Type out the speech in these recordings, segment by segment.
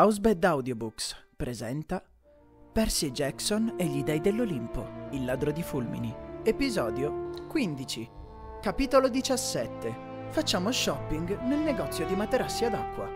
Housebed Audiobooks presenta Percy Jackson e gli dei dell'Olimpo, il ladro di fulmini. Episodio 15. Capitolo 17. Facciamo shopping nel negozio di materassi ad acqua.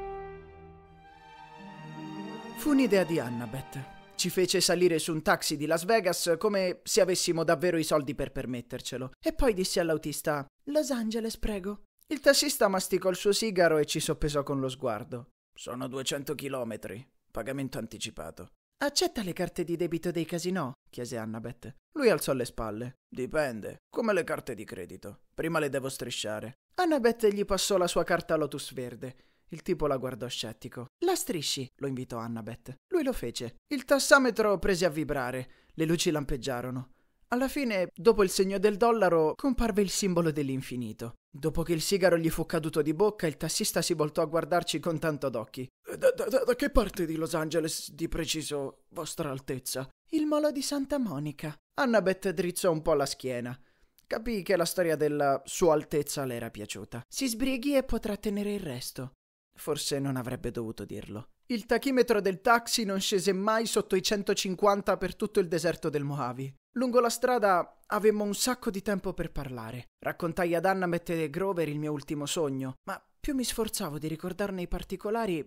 Fu un'idea di Annabeth. Ci fece salire su un taxi di Las Vegas come se avessimo davvero i soldi per permettercelo. E poi disse all'autista: Los Angeles, prego. Il tassista masticò il suo sigaro e ci soppesò con lo sguardo. Sono 200 chilometri. Pagamento anticipato. Accetta le carte di debito dei casinò? chiese Annabeth. Lui alzò le spalle. Dipende, come le carte di credito. Prima le devo strisciare. Annabeth gli passò la sua carta Lotus Verde. Il tipo la guardò scettico. La strisci, lo invitò Annabeth. Lui lo fece. Il tassametro prese a vibrare. Le luci lampeggiarono. Alla fine, dopo il segno del dollaro, comparve il simbolo dell'infinito. Dopo che il sigaro gli fu caduto di bocca, il tassista si voltò a guardarci con tanto d'occhi. Da, da, da, da che parte di Los Angeles, di preciso, vostra altezza? Il molo di Santa Monica. Annabeth drizzò un po' la schiena. Capì che la storia della sua altezza le era piaciuta. Si sbrighì e potrà tenere il resto. Forse non avrebbe dovuto dirlo. Il tachimetro del taxi non scese mai sotto i 150 per tutto il deserto del Mojave. Lungo la strada avemmo un sacco di tempo per parlare. Raccontai ad Anna Mette Grover il mio ultimo sogno, ma più mi sforzavo di ricordarne i particolari,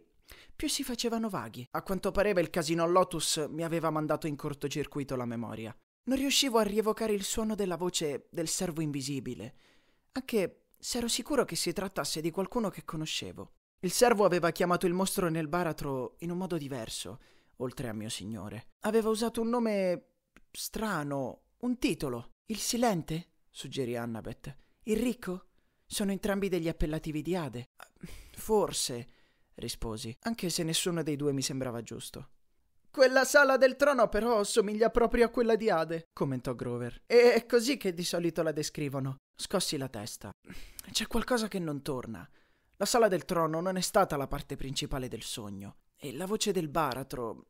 più si facevano vaghi. A quanto pareva il casino Lotus mi aveva mandato in cortocircuito la memoria. Non riuscivo a rievocare il suono della voce del servo invisibile, anche se ero sicuro che si trattasse di qualcuno che conoscevo. Il servo aveva chiamato il mostro nel baratro in un modo diverso, oltre a mio signore. Aveva usato un nome strano, un titolo. Il Silente? suggerì Annabeth. Il Ricco? Sono entrambi degli appellativi di Ade. Forse, risposi, anche se nessuno dei due mi sembrava giusto. Quella sala del trono però somiglia proprio a quella di Ade, commentò Grover. E è così che di solito la descrivono. Scossi la testa. C'è qualcosa che non torna. La sala del trono non è stata la parte principale del sogno. E la voce del baratro...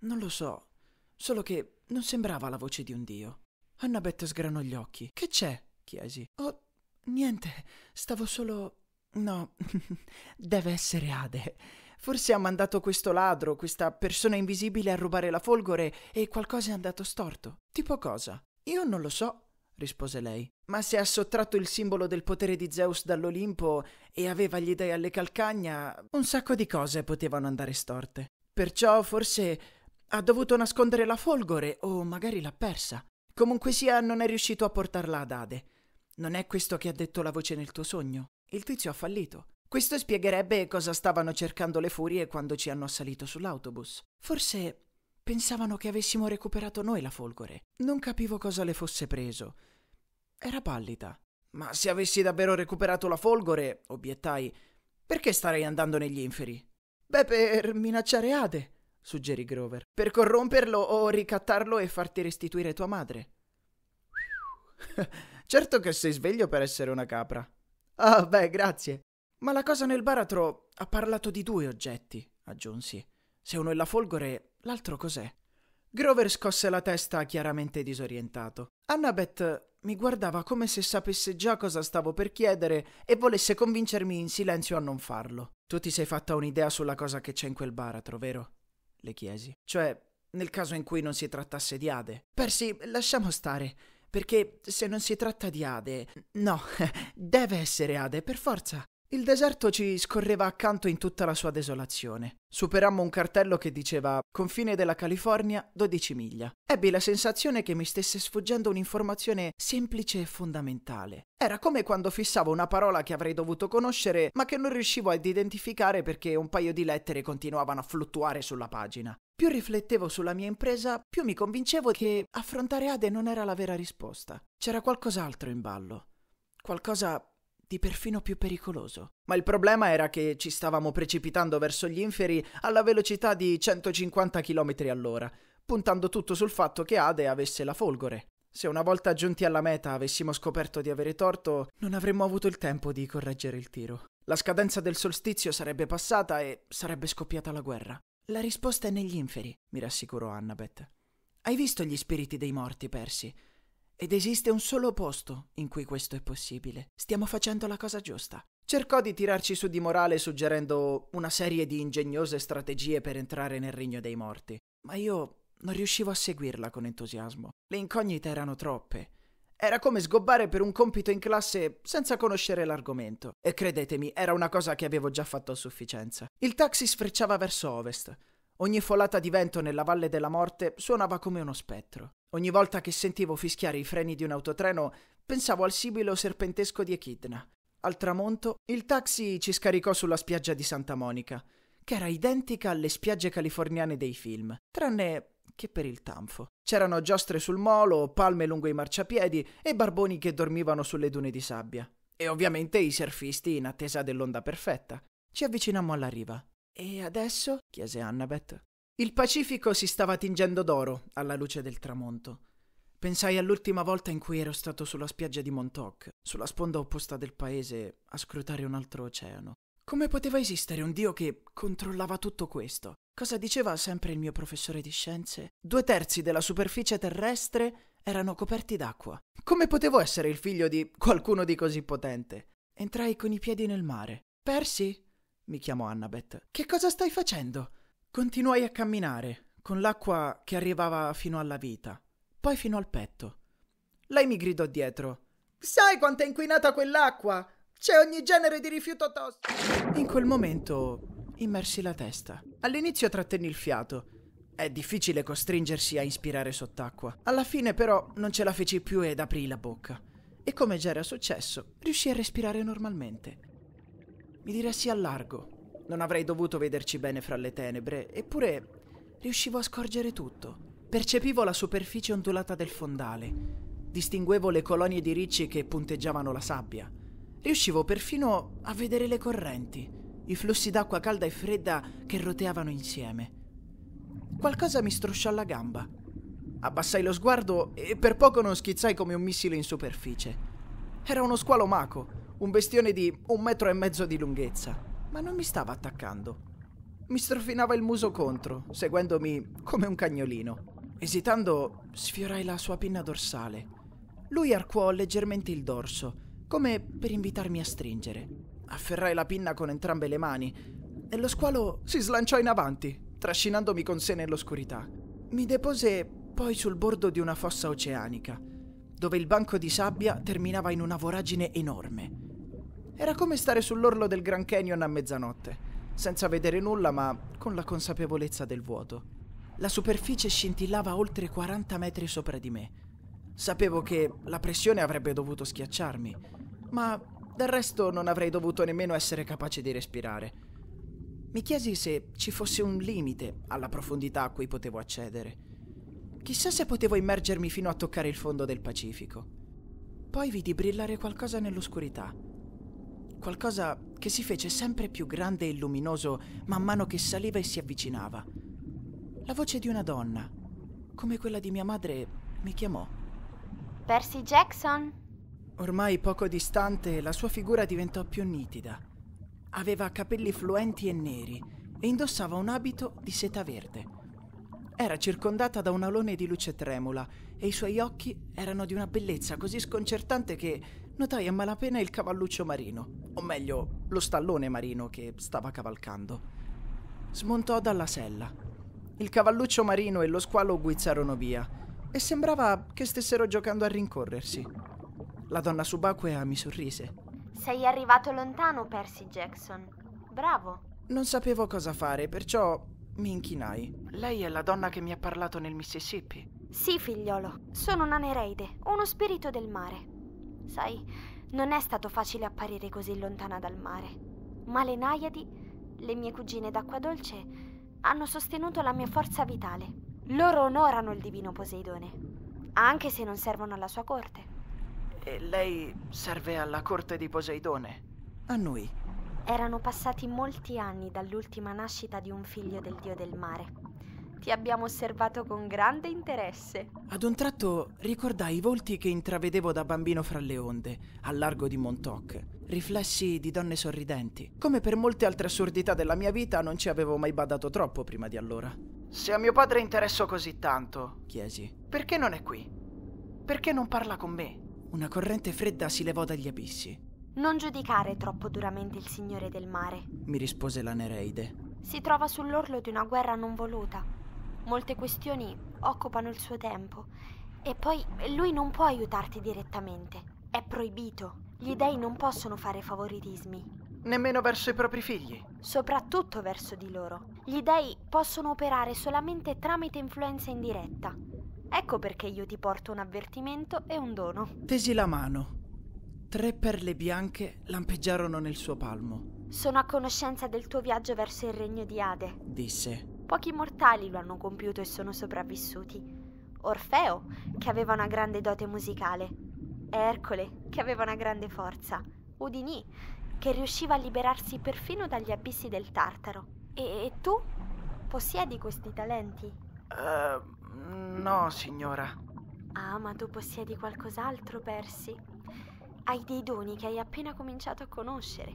Non lo so. Solo che non sembrava la voce di un dio. Annabeth sgranò gli occhi. Che c'è? chiesi. Oh, niente, stavo solo... No, deve essere Ade. Forse ha mandato questo ladro, questa persona invisibile a rubare la folgore e qualcosa è andato storto. Tipo cosa? Io non lo so, rispose lei. Ma se ha sottratto il simbolo del potere di Zeus dall'Olimpo e aveva gli dei alle calcagna, un sacco di cose potevano andare storte. Perciò forse ha dovuto nascondere la folgore o magari l'ha persa. Comunque sia, non è riuscito a portarla ad Ade. Non è questo che ha detto la voce nel tuo sogno. Il tizio ha fallito. Questo spiegherebbe cosa stavano cercando le furie quando ci hanno assalito sull'autobus. Forse pensavano che avessimo recuperato noi la folgore. Non capivo cosa le fosse preso. Era pallida. Ma se avessi davvero recuperato la folgore, obiettai, perché starei andando negli inferi? Beh, per minacciare Ade suggerì Grover, per corromperlo o ricattarlo e farti restituire tua madre. certo che sei sveglio per essere una capra. Ah, oh, beh, grazie. Ma la cosa nel baratro ha parlato di due oggetti, aggiunsi. Se uno è la folgore, l'altro cos'è? Grover scosse la testa chiaramente disorientato. Annabeth mi guardava come se sapesse già cosa stavo per chiedere e volesse convincermi in silenzio a non farlo. Tu ti sei fatta un'idea sulla cosa che c'è in quel baratro, vero? le chiesi. Cioè, nel caso in cui non si trattasse di Ade. Percy, lasciamo stare, perché se non si tratta di Ade... No, deve essere Ade, per forza. Il deserto ci scorreva accanto in tutta la sua desolazione. Superammo un cartello che diceva confine della California 12 miglia. Ebbi la sensazione che mi stesse sfuggendo un'informazione semplice e fondamentale. Era come quando fissavo una parola che avrei dovuto conoscere ma che non riuscivo ad identificare perché un paio di lettere continuavano a fluttuare sulla pagina. Più riflettevo sulla mia impresa, più mi convincevo che affrontare Ade non era la vera risposta. C'era qualcos'altro in ballo. Qualcosa di perfino più pericoloso. Ma il problema era che ci stavamo precipitando verso gli inferi alla velocità di 150 km all'ora, puntando tutto sul fatto che Ade avesse la folgore. Se una volta giunti alla meta avessimo scoperto di avere torto, non avremmo avuto il tempo di correggere il tiro. La scadenza del solstizio sarebbe passata e sarebbe scoppiata la guerra. La risposta è negli inferi, mi rassicurò Annabeth. Hai visto gli spiriti dei morti, persi? Ed esiste un solo posto in cui questo è possibile. Stiamo facendo la cosa giusta. Cercò di tirarci su di morale suggerendo una serie di ingegnose strategie per entrare nel regno dei morti, ma io non riuscivo a seguirla con entusiasmo. Le incognite erano troppe. Era come sgobbare per un compito in classe senza conoscere l'argomento. E credetemi, era una cosa che avevo già fatto a sufficienza. Il taxi sfrecciava verso ovest. Ogni folata di vento nella Valle della Morte suonava come uno spettro. Ogni volta che sentivo fischiare i freni di un autotreno, pensavo al sibilo serpentesco di Echidna. Al tramonto, il taxi ci scaricò sulla spiaggia di Santa Monica, che era identica alle spiagge californiane dei film, tranne che per il tanfo. C'erano giostre sul molo, palme lungo i marciapiedi e barboni che dormivano sulle dune di sabbia. E ovviamente i surfisti in attesa dell'onda perfetta. Ci avvicinammo alla riva. E adesso? chiese Annabeth. Il Pacifico si stava tingendo d'oro alla luce del tramonto. Pensai all'ultima volta in cui ero stato sulla spiaggia di Montauk, sulla sponda opposta del paese, a scrutare un altro oceano. Come poteva esistere un dio che controllava tutto questo? Cosa diceva sempre il mio professore di scienze? Due terzi della superficie terrestre erano coperti d'acqua. Come potevo essere il figlio di qualcuno di così potente? Entrai con i piedi nel mare. Percy? mi chiamò Annabeth. Che cosa stai facendo? Continuai a camminare, con l'acqua che arrivava fino alla vita, poi fino al petto. Lei mi gridò dietro. Sai quanto è inquinata quell'acqua? C'è ogni genere di rifiuto tossico. In quel momento immersi la testa. All'inizio trattenni il fiato. È difficile costringersi a ispirare sott'acqua. Alla fine però non ce la feci più ed aprì la bocca. E come già era successo, riuscii a respirare normalmente. Mi diressi al largo, non avrei dovuto vederci bene fra le tenebre, eppure riuscivo a scorgere tutto. Percepivo la superficie ondulata del fondale, distinguevo le colonie di ricci che punteggiavano la sabbia. Riuscivo perfino a vedere le correnti, i flussi d'acqua calda e fredda che roteavano insieme. Qualcosa mi strusciò alla gamba. Abbassai lo sguardo e per poco non schizzai come un missile in superficie. Era uno squalo maco, un bestione di un metro e mezzo di lunghezza ma non mi stava attaccando. Mi strofinava il muso contro, seguendomi come un cagnolino. Esitando, sfiorai la sua pinna dorsale. Lui arcuò leggermente il dorso, come per invitarmi a stringere. Afferrai la pinna con entrambe le mani e lo squalo si slanciò in avanti, trascinandomi con sé nell'oscurità. Mi depose poi sul bordo di una fossa oceanica, dove il banco di sabbia terminava in una voragine enorme. Era come stare sull'orlo del Grand Canyon a mezzanotte, senza vedere nulla ma con la consapevolezza del vuoto. La superficie scintillava oltre 40 metri sopra di me. Sapevo che la pressione avrebbe dovuto schiacciarmi, ma del resto non avrei dovuto nemmeno essere capace di respirare. Mi chiesi se ci fosse un limite alla profondità a cui potevo accedere. Chissà se potevo immergermi fino a toccare il fondo del Pacifico. Poi vidi brillare qualcosa nell'oscurità qualcosa che si fece sempre più grande e luminoso man mano che saliva e si avvicinava. La voce di una donna, come quella di mia madre, mi chiamò. Percy Jackson? Ormai poco distante, la sua figura diventò più nitida. Aveva capelli fluenti e neri e indossava un abito di seta verde. Era circondata da un alone di luce tremula e i suoi occhi erano di una bellezza così sconcertante che notai a malapena il cavalluccio marino o meglio, lo stallone marino che stava cavalcando. Smontò dalla sella. Il cavalluccio marino e lo squalo guizzarono via e sembrava che stessero giocando a rincorrersi. La donna subacquea mi sorrise. Sei arrivato lontano, Percy Jackson. Bravo. Non sapevo cosa fare, perciò mi inchinai. Lei è la donna che mi ha parlato nel Mississippi? Sì, figliolo. Sono una nereide, uno spirito del mare. Sai, non è stato facile apparire così lontana dal mare, ma le Naiadi, le mie cugine d'acqua dolce, hanno sostenuto la mia forza vitale. Loro onorano il divino Poseidone, anche se non servono alla sua corte. E lei serve alla corte di Poseidone? A noi. Erano passati molti anni dall'ultima nascita di un figlio del dio del mare ti abbiamo osservato con grande interesse. Ad un tratto ricordai i volti che intravedevo da bambino fra le onde, al largo di Montauk. Riflessi di donne sorridenti. Come per molte altre assurdità della mia vita, non ci avevo mai badato troppo prima di allora. Se a mio padre interesso così tanto, chiesi, perché non è qui? Perché non parla con me? Una corrente fredda si levò dagli abissi. Non giudicare troppo duramente il Signore del Mare, mi rispose la Nereide. Si trova sull'orlo di una guerra non voluta Molte questioni occupano il suo tempo. E poi lui non può aiutarti direttamente. È proibito. Gli dei non possono fare favoritismi. Nemmeno verso i propri figli. Soprattutto verso di loro. Gli dei possono operare solamente tramite influenza indiretta. Ecco perché io ti porto un avvertimento e un dono. Tesi la mano. Tre perle bianche lampeggiarono nel suo palmo. Sono a conoscenza del tuo viaggio verso il regno di Ade, disse. Pochi mortali lo hanno compiuto e sono sopravvissuti. Orfeo, che aveva una grande dote musicale, Ercole, che aveva una grande forza, Udinì, che riusciva a liberarsi perfino dagli abissi del Tartaro. E, e tu? Possiedi questi talenti? Uh, no, signora. Ah, ma tu possiedi qualcos'altro, Persi. Hai dei doni che hai appena cominciato a conoscere.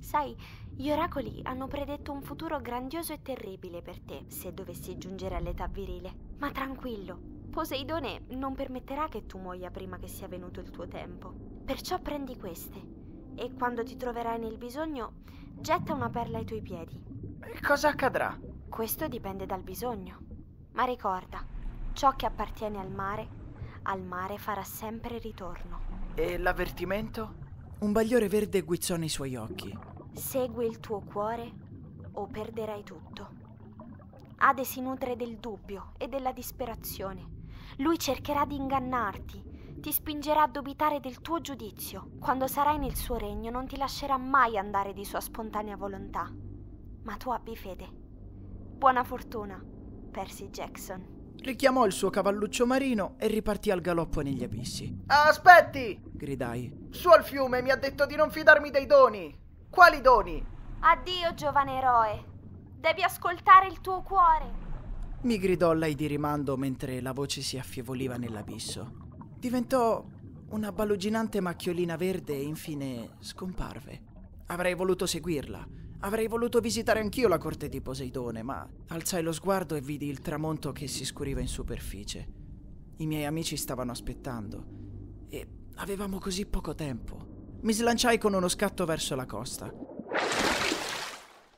Sai, gli oracoli hanno predetto un futuro grandioso e terribile per te se dovessi giungere all'età virile. Ma tranquillo, Poseidone non permetterà che tu muoia prima che sia venuto il tuo tempo. Perciò prendi queste e quando ti troverai nel bisogno, getta una perla ai tuoi piedi. E cosa accadrà? Questo dipende dal bisogno. Ma ricorda, ciò che appartiene al mare, al mare farà sempre ritorno. E l'avvertimento? Un bagliore verde guizzò nei suoi occhi. Segui il tuo cuore o perderai tutto. Ade si nutre del dubbio e della disperazione. Lui cercherà di ingannarti, ti spingerà a dubitare del tuo giudizio. Quando sarai nel suo regno non ti lascerà mai andare di sua spontanea volontà. Ma tu abbi fede. Buona fortuna, Percy Jackson. Richiamò il suo cavalluccio marino e ripartì al galoppo negli abissi. Aspetti! gridai. Su al fiume mi ha detto di non fidarmi dei doni! Quali doni? Addio, giovane eroe. Devi ascoltare il tuo cuore. Mi gridò lei di rimando mentre la voce si affievoliva nell'abisso. Diventò una baluginante macchiolina verde e infine scomparve. Avrei voluto seguirla. Avrei voluto visitare anch'io la corte di Poseidone, ma alzai lo sguardo e vidi il tramonto che si scuriva in superficie. I miei amici stavano aspettando e avevamo così poco tempo mi slanciai con uno scatto verso la costa.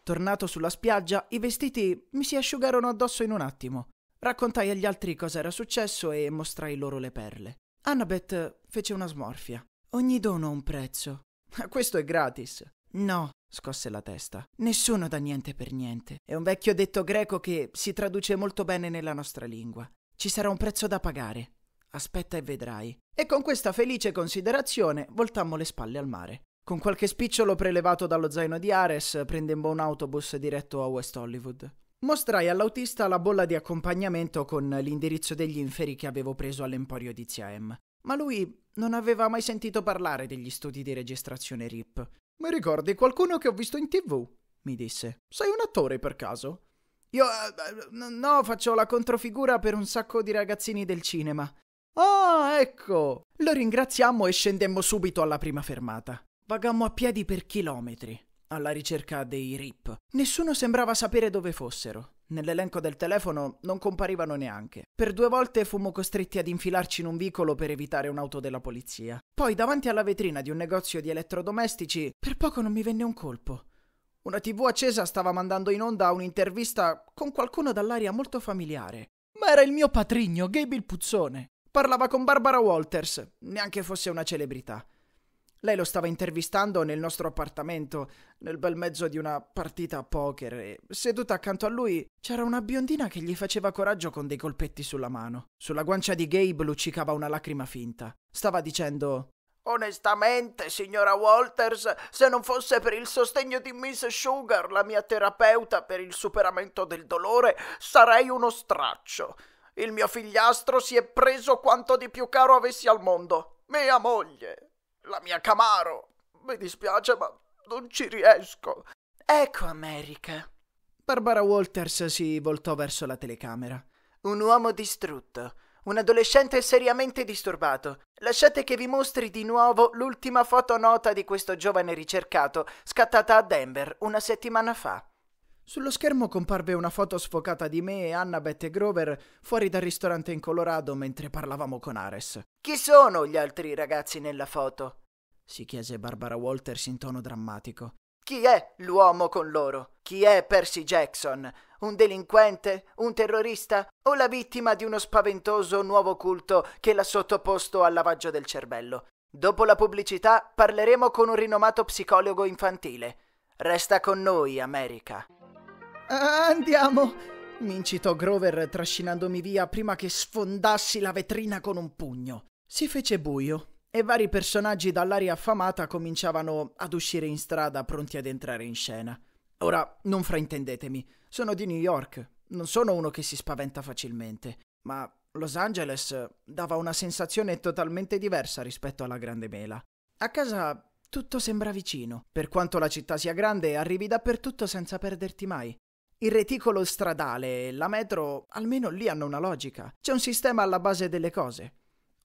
Tornato sulla spiaggia, i vestiti mi si asciugarono addosso in un attimo. Raccontai agli altri cosa era successo e mostrai loro le perle. Annabeth fece una smorfia. Ogni dono ha un prezzo. Ma questo è gratis. No, scosse la testa. Nessuno dà niente per niente. È un vecchio detto greco che si traduce molto bene nella nostra lingua. Ci sarà un prezzo da pagare. Aspetta e vedrai. E con questa felice considerazione voltammo le spalle al mare. Con qualche spicciolo prelevato dallo zaino di Ares prendemmo un autobus diretto a West Hollywood. Mostrai all'autista la bolla di accompagnamento con l'indirizzo degli inferi che avevo preso all'emporio di M. Ma lui non aveva mai sentito parlare degli studi di registrazione RIP. Mi ricordi qualcuno che ho visto in tv? mi disse. Sei un attore per caso? Io... Eh, eh, no, faccio la controfigura per un sacco di ragazzini del cinema. Ah, ecco! Lo ringraziammo e scendemmo subito alla prima fermata. Vagammo a piedi per chilometri, alla ricerca dei RIP. Nessuno sembrava sapere dove fossero. Nell'elenco del telefono non comparivano neanche. Per due volte fummo costretti ad infilarci in un vicolo per evitare un'auto della polizia. Poi, davanti alla vetrina di un negozio di elettrodomestici, per poco non mi venne un colpo. Una TV accesa stava mandando in onda un'intervista con qualcuno dall'aria molto familiare. Ma era il mio patrigno, Gabe il Puzzone parlava con Barbara Walters, neanche fosse una celebrità. Lei lo stava intervistando nel nostro appartamento, nel bel mezzo di una partita a poker, e seduta accanto a lui c'era una biondina che gli faceva coraggio con dei colpetti sulla mano. Sulla guancia di Gabe luccicava una lacrima finta. Stava dicendo Onestamente, signora Walters, se non fosse per il sostegno di Miss Sugar, la mia terapeuta per il superamento del dolore, sarei uno straccio. Il mio figliastro si è preso quanto di più caro avessi al mondo. Mia moglie, la mia Camaro. Mi dispiace, ma non ci riesco. Ecco America. Barbara Walters si voltò verso la telecamera. Un uomo distrutto. Un adolescente seriamente disturbato. Lasciate che vi mostri di nuovo l'ultima fotonota di questo giovane ricercato, scattata a Denver una settimana fa. Sullo schermo comparve una foto sfocata di me e Annabeth e Grover fuori dal ristorante in Colorado mentre parlavamo con Ares. Chi sono gli altri ragazzi nella foto? si chiese Barbara Walters in tono drammatico. Chi è l'uomo con loro? Chi è Percy Jackson? Un delinquente? Un terrorista? O la vittima di uno spaventoso nuovo culto che l'ha sottoposto al lavaggio del cervello? Dopo la pubblicità parleremo con un rinomato psicologo infantile. Resta con noi, America. Ah, andiamo! Mi incitò Grover trascinandomi via prima che sfondassi la vetrina con un pugno. Si fece buio e vari personaggi dall'aria affamata cominciavano ad uscire in strada pronti ad entrare in scena. Ora, non fraintendetemi, sono di New York, non sono uno che si spaventa facilmente, ma Los Angeles dava una sensazione totalmente diversa rispetto alla Grande Mela. A casa tutto sembra vicino, per quanto la città sia grande arrivi dappertutto senza perderti mai. Il reticolo stradale e la metro almeno lì hanno una logica. C'è un sistema alla base delle cose.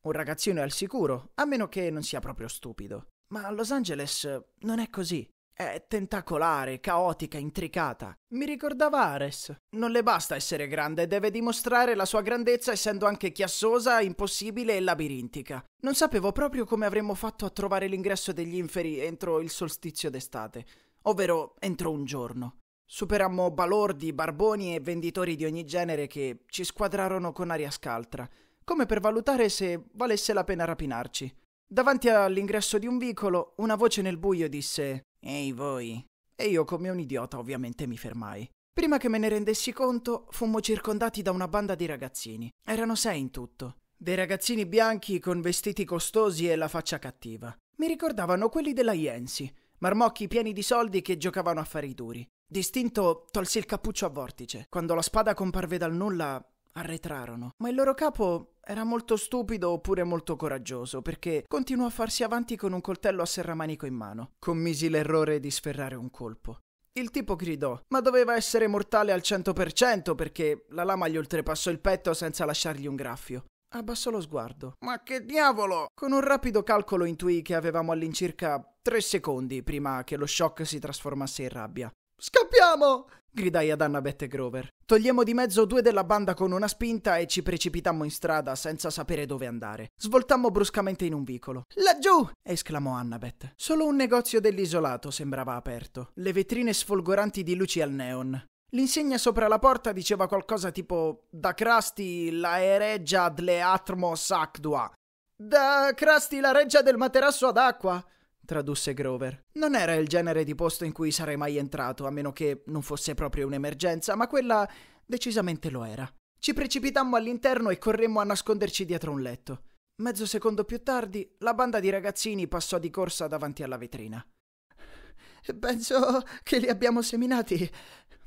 Un ragazzino è al sicuro, a meno che non sia proprio stupido. Ma a Los Angeles eh, non è così. È tentacolare, caotica, intricata. Mi ricordava Ares. Non le basta essere grande, deve dimostrare la sua grandezza essendo anche chiassosa, impossibile e labirintica. Non sapevo proprio come avremmo fatto a trovare l'ingresso degli inferi entro il solstizio d'estate, ovvero entro un giorno. Superammo balordi, barboni e venditori di ogni genere che ci squadrarono con aria scaltra, come per valutare se valesse la pena rapinarci. Davanti all'ingresso di un vicolo, una voce nel buio disse Ehi voi. E io, come un idiota, ovviamente mi fermai. Prima che me ne rendessi conto, fummo circondati da una banda di ragazzini. Erano sei in tutto. Dei ragazzini bianchi con vestiti costosi e la faccia cattiva. Mi ricordavano quelli della Jensi, marmocchi pieni di soldi che giocavano a fare i duri. Distinto tolse il cappuccio a vortice. Quando la spada comparve dal nulla, arretrarono. Ma il loro capo era molto stupido oppure molto coraggioso, perché continuò a farsi avanti con un coltello a serramanico in mano. Commisi l'errore di sferrare un colpo. Il tipo gridò, ma doveva essere mortale al 100% perché la lama gli oltrepassò il petto senza lasciargli un graffio. Abbassò lo sguardo. Ma che diavolo! Con un rapido calcolo intuì che avevamo all'incirca tre secondi prima che lo shock si trasformasse in rabbia. Scappiamo! gridai ad Annabeth e Grover. Togliemmo di mezzo due della banda con una spinta e ci precipitammo in strada senza sapere dove andare. Svoltammo bruscamente in un vicolo. Laggiù! esclamò Annabeth. Solo un negozio dell'isolato sembrava aperto. Le vetrine sfolgoranti di luci al neon. L'insegna sopra la porta diceva qualcosa tipo Da Crasti la ereggia dle atmos actua. Da Crasti la reggia del materasso ad acqua tradusse Grover. Non era il genere di posto in cui sarei mai entrato, a meno che non fosse proprio un'emergenza, ma quella decisamente lo era. Ci precipitammo all'interno e corremmo a nasconderci dietro un letto. Mezzo secondo più tardi, la banda di ragazzini passò di corsa davanti alla vetrina. Penso che li abbiamo seminati,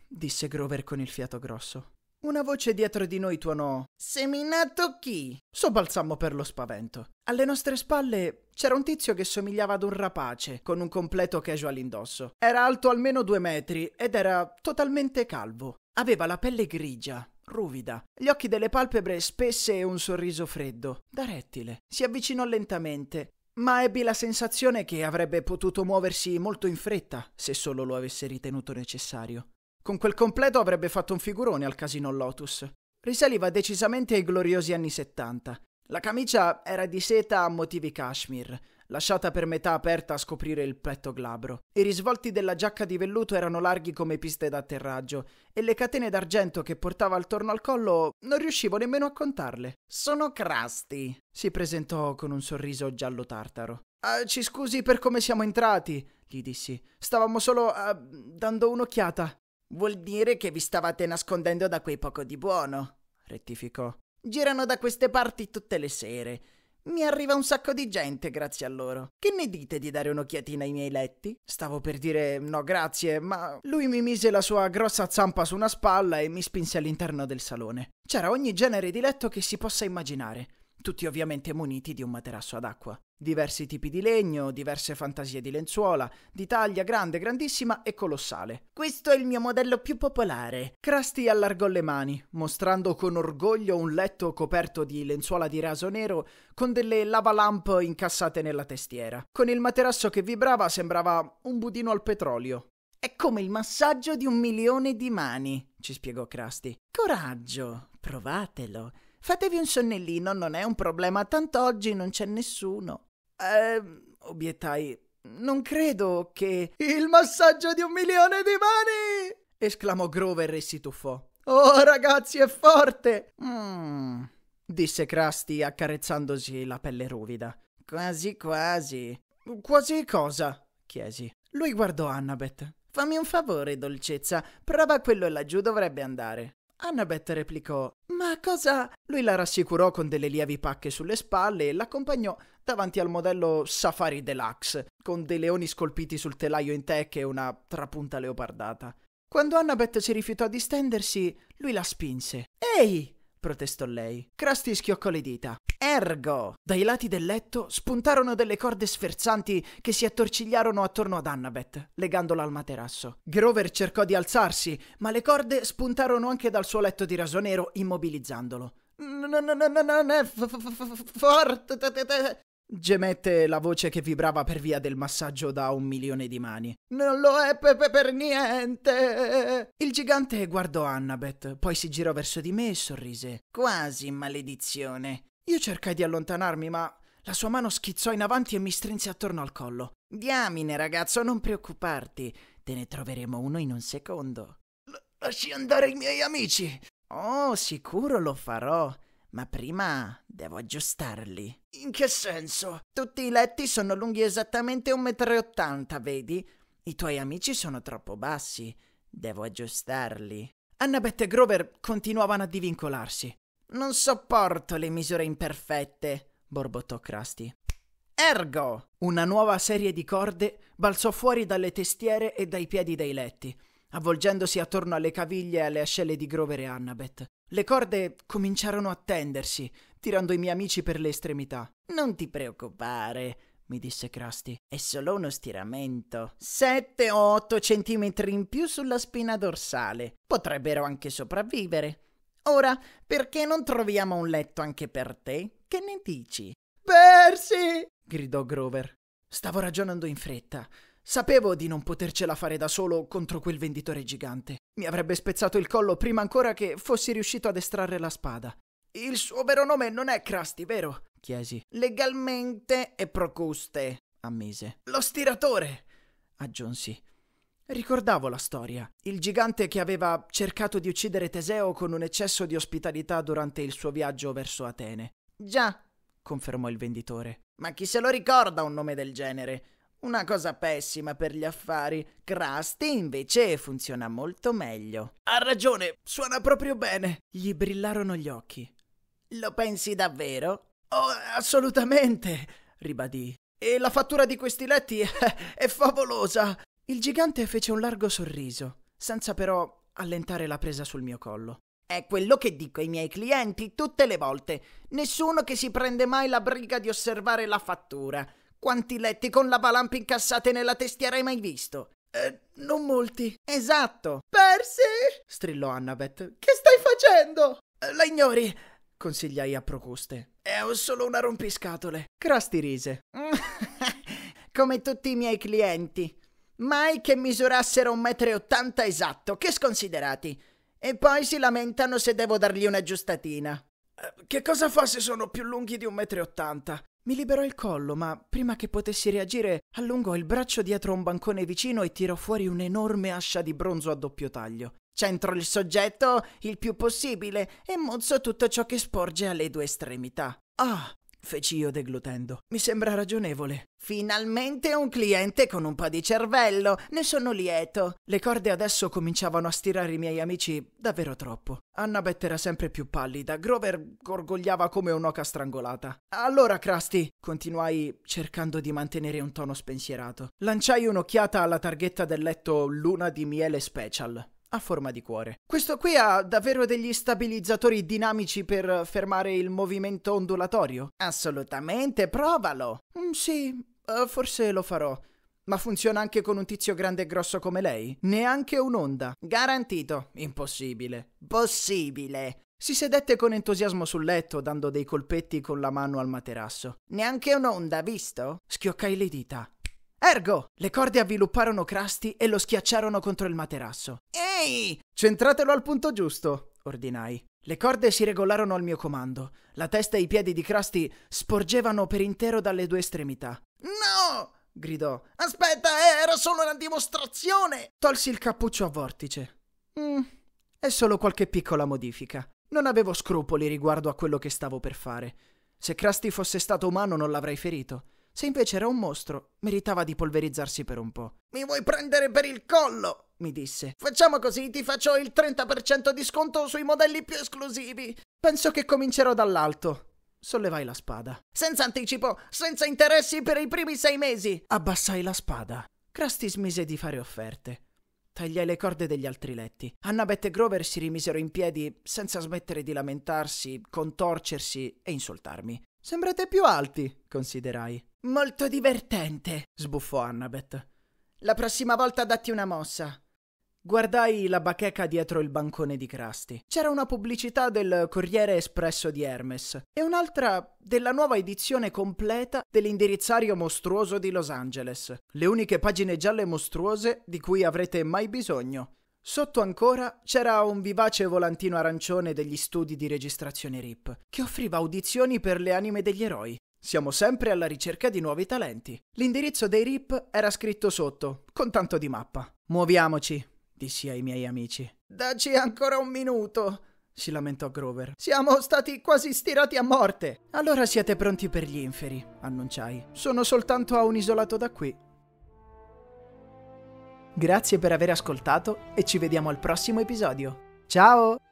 disse Grover con il fiato grosso. Una voce dietro di noi tuonò Seminato chi? Sobbalzammo per lo spavento. Alle nostre spalle c'era un tizio che somigliava ad un rapace, con un completo casual indosso. Era alto almeno due metri ed era totalmente calvo. Aveva la pelle grigia, ruvida, gli occhi delle palpebre spesse e un sorriso freddo, da rettile. Si avvicinò lentamente, ma ebbi la sensazione che avrebbe potuto muoversi molto in fretta, se solo lo avesse ritenuto necessario. Con quel completo avrebbe fatto un figurone al Casino Lotus. Risaliva decisamente ai gloriosi anni 70. La camicia era di seta a motivi cashmere, lasciata per metà aperta a scoprire il petto glabro. I risvolti della giacca di velluto erano larghi come piste d'atterraggio e le catene d'argento che portava attorno al collo non riuscivo nemmeno a contarle. Sono Crasti, si presentò con un sorriso giallo tartaro. Ah, ci scusi per come siamo entrati, gli dissi. Stavamo solo ah, dando un'occhiata. Vuol dire che vi stavate nascondendo da quei poco di buono, rettificò. Girano da queste parti tutte le sere. Mi arriva un sacco di gente grazie a loro. Che ne dite di dare un'occhiatina ai miei letti? Stavo per dire no grazie, ma lui mi mise la sua grossa zampa su una spalla e mi spinse all'interno del salone. C'era ogni genere di letto che si possa immaginare tutti ovviamente muniti di un materasso ad acqua. Diversi tipi di legno, diverse fantasie di lenzuola, di taglia grande, grandissima e colossale. Questo è il mio modello più popolare. Krusty allargò le mani, mostrando con orgoglio un letto coperto di lenzuola di raso nero con delle lavalamp incassate nella testiera. Con il materasso che vibrava sembrava un budino al petrolio. È come il massaggio di un milione di mani, ci spiegò Krusty. Coraggio, provatelo. Fatevi un sonnellino, non è un problema, tanto oggi non c'è nessuno. Eh, obiettai, non credo che... Il massaggio di un milione di mani! esclamò Grover e si tuffò. Oh, ragazzi, è forte! Mmm, disse Krusty, accarezzandosi la pelle ruvida. Quasi quasi. Quasi cosa? chiesi. Lui guardò Annabeth. Fammi un favore, dolcezza. Prova quello laggiù, dovrebbe andare. Annabeth replicò Ma cosa? Lui la rassicurò con delle lievi pacche sulle spalle e l'accompagnò davanti al modello Safari Deluxe, con dei leoni scolpiti sul telaio in tech e una trapunta leopardata. Quando Annabeth si rifiutò di stendersi, lui la spinse. Ehi! protestò lei. Krusty schioccò le dita. Ergo! Dai lati del letto spuntarono delle corde sferzanti che si attorcigliarono attorno ad Annabeth, legandola al materasso. Grover cercò di alzarsi, ma le corde spuntarono anche dal suo letto di raso nero, immobilizzandolo. Non è forte! Gemette la voce che vibrava per via del massaggio da un milione di mani. Non lo è Pepe per niente! Il gigante guardò Annabeth, poi si girò verso di me e sorrise. Quasi maledizione. Io cercai di allontanarmi, ma la sua mano schizzò in avanti e mi strinse attorno al collo. Diamine, ragazzo, non preoccuparti. Te ne troveremo uno in un secondo. L- lasci andare i miei amici! Oh, sicuro lo farò ma prima devo aggiustarli. In che senso? Tutti i letti sono lunghi esattamente 1,80 m, vedi? I tuoi amici sono troppo bassi, devo aggiustarli. Annabeth e Grover continuavano a divincolarsi. Non sopporto le misure imperfette, borbottò Krusty. Ergo! Una nuova serie di corde balzò fuori dalle testiere e dai piedi dei letti avvolgendosi attorno alle caviglie e alle ascelle di Grover e Annabeth. Le corde cominciarono a tendersi, tirando i miei amici per le estremità. Non ti preoccupare, mi disse Krusty. È solo uno stiramento. Sette o otto centimetri in più sulla spina dorsale. Potrebbero anche sopravvivere. Ora, perché non troviamo un letto anche per te? Che ne dici? Persi! gridò Grover. Stavo ragionando in fretta. Sapevo di non potercela fare da solo contro quel venditore gigante. Mi avrebbe spezzato il collo prima ancora che fossi riuscito ad estrarre la spada. Il suo vero nome non è Krusty, vero? chiesi. Legalmente è Procuste, ammise. Lo stiratore, aggiunsi. Ricordavo la storia. Il gigante che aveva cercato di uccidere Teseo con un eccesso di ospitalità durante il suo viaggio verso Atene. Già, confermò il venditore. Ma chi se lo ricorda un nome del genere? Una cosa pessima per gli affari. Krusty invece funziona molto meglio. Ha ragione, suona proprio bene. Gli brillarono gli occhi. Lo pensi davvero? Oh, assolutamente, ribadì. E la fattura di questi letti è favolosa. Il gigante fece un largo sorriso, senza però allentare la presa sul mio collo. È quello che dico ai miei clienti tutte le volte. Nessuno che si prende mai la briga di osservare la fattura. Quanti letti con la palampa incassate nella testiera hai mai visto? Eh, non molti. Esatto. Persi! strillò Annabeth. Che stai facendo? Eh, la ignori, consigliai a Procuste. È eh, solo una rompiscatole. Crusty rise. Come tutti i miei clienti. Mai che misurassero un metro e ottanta esatto, che sconsiderati. E poi si lamentano se devo dargli una giustatina. Eh, che cosa fa se sono più lunghi di un metro e ottanta? Mi liberò il collo, ma prima che potessi reagire, allungò il braccio dietro un bancone vicino e tirò fuori un'enorme ascia di bronzo a doppio taglio. Centro il soggetto il più possibile e mozzo tutto ciò che sporge alle due estremità. Ah! feci io deglutendo. Mi sembra ragionevole. Finalmente un cliente con un po' di cervello, ne sono lieto. Le corde adesso cominciavano a stirare i miei amici davvero troppo. Annabeth era sempre più pallida, Grover gorgogliava come un'oca strangolata. Allora, Krusty, continuai cercando di mantenere un tono spensierato. Lanciai un'occhiata alla targhetta del letto Luna di Miele Special a forma di cuore. Questo qui ha davvero degli stabilizzatori dinamici per fermare il movimento ondulatorio? Assolutamente, provalo! Mm, sì, uh, forse lo farò. Ma funziona anche con un tizio grande e grosso come lei? Neanche un'onda. Garantito. Impossibile. Possibile. Si sedette con entusiasmo sul letto, dando dei colpetti con la mano al materasso. Neanche un'onda, visto? Schioccai le dita. Ergo! Le corde avvilupparono Krusty e lo schiacciarono contro il materasso. Ehi! Centratelo al punto giusto, ordinai. Le corde si regolarono al mio comando. La testa e i piedi di Krusty sporgevano per intero dalle due estremità. No! gridò. Aspetta, eh, era solo una dimostrazione! Tolsi il cappuccio a vortice. Mm, è solo qualche piccola modifica. Non avevo scrupoli riguardo a quello che stavo per fare. Se Krusty fosse stato umano non l'avrei ferito. Se invece era un mostro, meritava di polverizzarsi per un po'. Mi vuoi prendere per il collo? mi disse. Facciamo così, ti faccio il 30% di sconto sui modelli più esclusivi. Penso che comincerò dall'alto. Sollevai la spada. Senza anticipo, senza interessi per i primi sei mesi. Abbassai la spada. Krusty smise di fare offerte. Tagliai le corde degli altri letti. Annabeth e Grover si rimisero in piedi senza smettere di lamentarsi, contorcersi e insultarmi. Sembrate più alti, considerai. Molto divertente, sbuffò Annabeth. La prossima volta datti una mossa. Guardai la bacheca dietro il bancone di Crasti. C'era una pubblicità del Corriere Espresso di Hermes e un'altra della nuova edizione completa dell'indirizzario mostruoso di Los Angeles. Le uniche pagine gialle mostruose di cui avrete mai bisogno. Sotto ancora c'era un vivace volantino arancione degli studi di registrazione RIP, che offriva audizioni per le anime degli eroi. Siamo sempre alla ricerca di nuovi talenti. L'indirizzo dei RIP era scritto sotto, con tanto di mappa. Muoviamoci, dissi ai miei amici. Daci ancora un minuto, si lamentò Grover. Siamo stati quasi stirati a morte. Allora siete pronti per gli inferi, annunciai. Sono soltanto a un isolato da qui, Grazie per aver ascoltato e ci vediamo al prossimo episodio. Ciao!